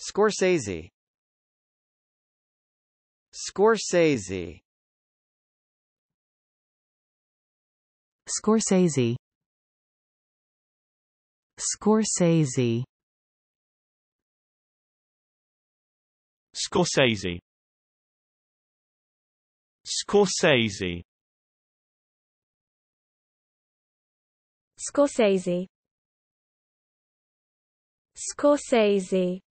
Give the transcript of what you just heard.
Scorsese Scorsese Scorsese Scorsese Scorsese Scorsese Scorsese Scorsese